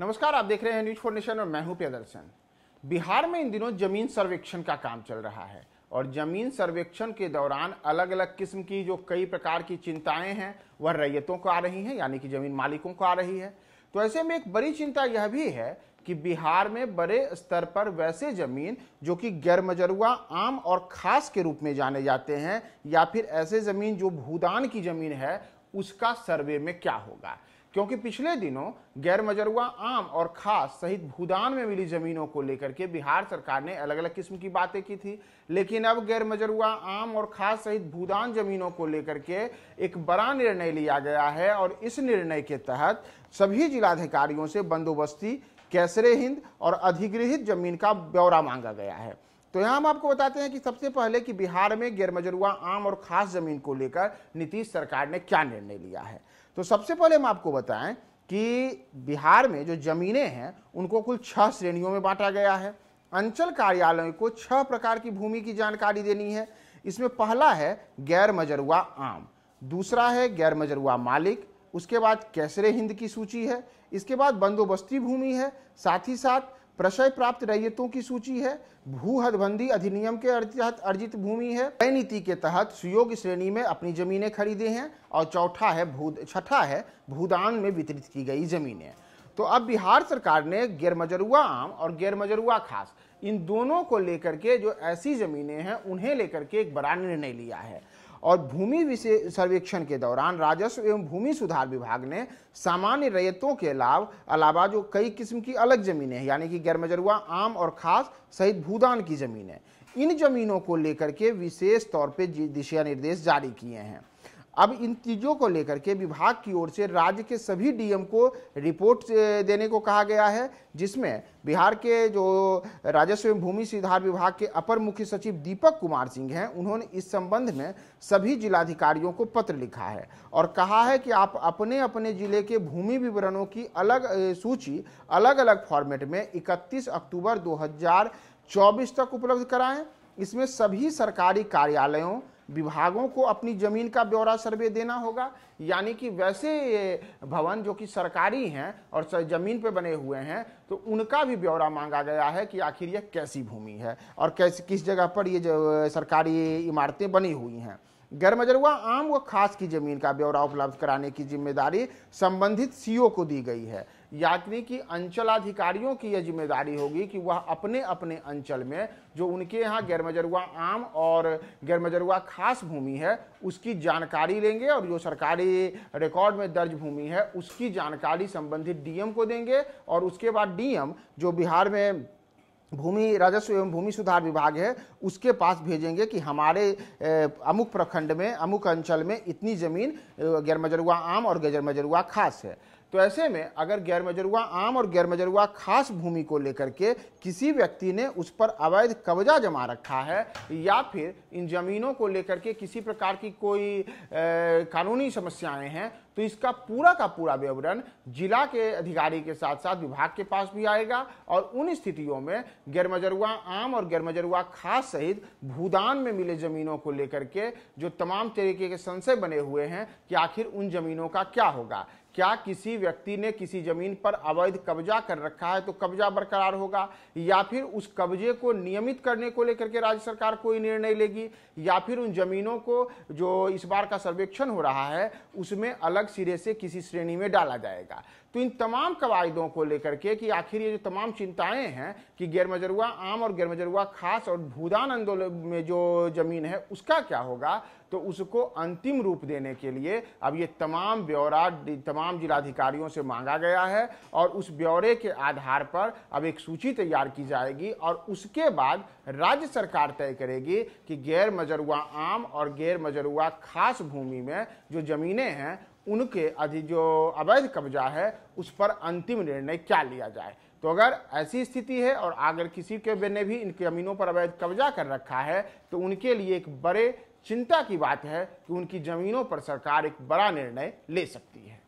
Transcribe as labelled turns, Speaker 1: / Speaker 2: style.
Speaker 1: नमस्कार आप देख रहे हैं न्यूज फोर और मैं हूं प्रियदर्शन बिहार में इन दिनों जमीन सर्वेक्षण का काम चल रहा है और जमीन सर्वेक्षण के दौरान अलग अलग किस्म की जो कई प्रकार की चिंताएं हैं वह रैयतों को आ रही हैं यानी कि जमीन मालिकों को आ रही है तो ऐसे में एक बड़ी चिंता यह भी है कि बिहार में बड़े स्तर पर वैसे जमीन जो कि गैर मजरुआ आम और खास के रूप में जाने जाते हैं या फिर ऐसे जमीन जो भूदान की जमीन है उसका सर्वे में क्या होगा क्योंकि पिछले दिनों गैर मजरुआ आम और खास सहित भूदान में मिली जमीनों को लेकर के बिहार सरकार ने अलग अलग किस्म की बातें की थी लेकिन अब गैर मजरुआ आम और खास सहित भूदान जमीनों को लेकर के एक बड़ा निर्णय लिया गया है और इस निर्णय के तहत सभी जिलाधिकारियों से बंदोबस्ती कैसरे हिंद और अधिगृहित जमीन का ब्यौरा मांगा गया है तो यहाँ हम आपको बताते हैं कि सबसे पहले कि बिहार में गैरमजरुआ आम और खास जमीन को लेकर नीतीश सरकार ने क्या निर्णय लिया है तो सबसे पहले हम आपको बताएं कि बिहार में जो ज़मीनें हैं उनको कुल छः श्रेणियों में बांटा गया है अंचल कार्यालयों को छह प्रकार की भूमि की जानकारी देनी है इसमें पहला है गैर मजरुआ आम दूसरा है गैर मजरुआ मालिक उसके बाद कैसरे हिंद की सूची है इसके बाद बंदोबस्ती भूमि है साथ ही साथ प्रशय प्राप्त रैयतों की सूची है भू हदबंदी अधिनियम के तहत अर्जित भूमि है नई नीति के तहत सुयोग श्रेणी में अपनी जमीनें खरीदे हैं और चौथा है भू छठा है भूदान में वितरित की गई जमीनें तो अब बिहार सरकार ने गैरमजरुआ आम और गैरमजरुआ खास इन दोनों को लेकर के जो ऐसी ज़मीनें हैं उन्हें लेकर के एक बड़ा निर्णय लिया है और भूमि विशेष सर्वेक्षण के दौरान राजस्व एवं भूमि सुधार विभाग ने सामान्य रैयतों के लाभ अलावा जो कई किस्म की अलग ज़मीनें हैं यानी कि गैरमजरुआ आम और खास सहित भूदान की ज़मीनें इन ज़मीनों को लेकर के विशेष तौर पर दिशा निर्देश जारी किए हैं अब इन चीज़ों को लेकर के विभाग की ओर से राज्य के सभी डीएम को रिपोर्ट देने को कहा गया है जिसमें बिहार के जो राजस्व एवं भूमि सुधार विभाग के अपर मुख्य सचिव दीपक कुमार सिंह हैं उन्होंने इस संबंध में सभी जिलाधिकारियों को पत्र लिखा है और कहा है कि आप अपने अपने जिले के भूमि विवरणों की अलग सूची अलग अलग फॉर्मेट में इकतीस अक्टूबर दो तक उपलब्ध कराएँ इसमें सभी सरकारी कार्यालयों विभागों को अपनी ज़मीन का ब्यौरा सर्वे देना होगा यानी कि वैसे भवन जो कि सरकारी हैं और ज़मीन पर बने हुए हैं तो उनका भी ब्यौरा मांगा गया है कि आखिर यह कैसी भूमि है और कैसे किस जगह पर ये सरकारी इमारतें बनी हुई हैं गैरमजरुआ आम व खास की जमीन का ब्यौरा उपलब्ध कराने की जिम्मेदारी संबंधित सीओ को दी गई है यात्री की अंचलाधिकारियों की यह जिम्मेदारी होगी कि वह अपने अपने अंचल में जो उनके यहाँ गैरमजरुआ आम और गैरमजरुआ खास भूमि है उसकी जानकारी लेंगे और जो सरकारी रिकॉर्ड में दर्ज भूमि है उसकी जानकारी संबंधित डीएम को देंगे और उसके बाद डीएम जो बिहार में भूमि राजस्व एवं भूमि सुधार विभाग है उसके पास भेजेंगे कि हमारे अमुक प्रखंड में अमुक अंचल में इतनी ज़मीन गैरमजरुआ आम और गैरमजरुआ खास है तो ऐसे में अगर गैर मजरुआ आम और गैर मजरुआ खास भूमि को लेकर के किसी व्यक्ति ने उस पर अवैध कब्जा जमा रखा है या फिर इन जमीनों को लेकर के किसी प्रकार की कोई कानूनी समस्याएं हैं तो इसका पूरा का पूरा विवरण जिला के अधिकारी के साथ साथ विभाग के पास भी आएगा और उन स्थितियों में गैरमजरुआ आम और गैरमजरुआ खास सहित भूदान में मिले जमीनों को लेकर के जो तमाम तरीके के संशय बने हुए हैं कि आखिर उन जमीनों का क्या होगा क्या किसी व्यक्ति ने किसी जमीन पर अवैध कब्जा कर रखा है तो कब्जा बरकरार होगा या फिर उस कब्जे को नियमित करने को लेकर के राज्य सरकार कोई निर्णय लेगी या फिर उन जमीनों को जो इस बार का सर्वेक्षण हो रहा है उसमें अलग सिरे से किसी श्रेणी में डाला जाएगा तो इन तमाम कवायदों को लेकर के कि आखिर ये जो तमाम चिंताएं हैं कि गैरमजरुआ आम और गैर खास और भूदान आंदोलन में जो जमीन है उसका क्या होगा तो उसको अंतिम रूप देने के लिए अब ये तमाम ब्यौरा तमाम जिलाधिकारियों से मांगा गया है और उस ब्यौरे के आधार पर अब एक सूची तैयार की जाएगी और उसके बाद राज्य सरकार तय करेगी कि गैर मजरुआ आम और गैर मजरुआ खास भूमि में जो ज़मीनें हैं उनके अधि जो अवैध कब्जा है उस पर अंतिम निर्णय क्या लिया जाए तो अगर ऐसी स्थिति है और अगर किसी के ने भी इनके जमीनों पर अवैध कब्जा कर रखा है तो उनके लिए एक बड़े चिंता की बात है कि उनकी जमीनों पर सरकार एक बड़ा निर्णय ले सकती है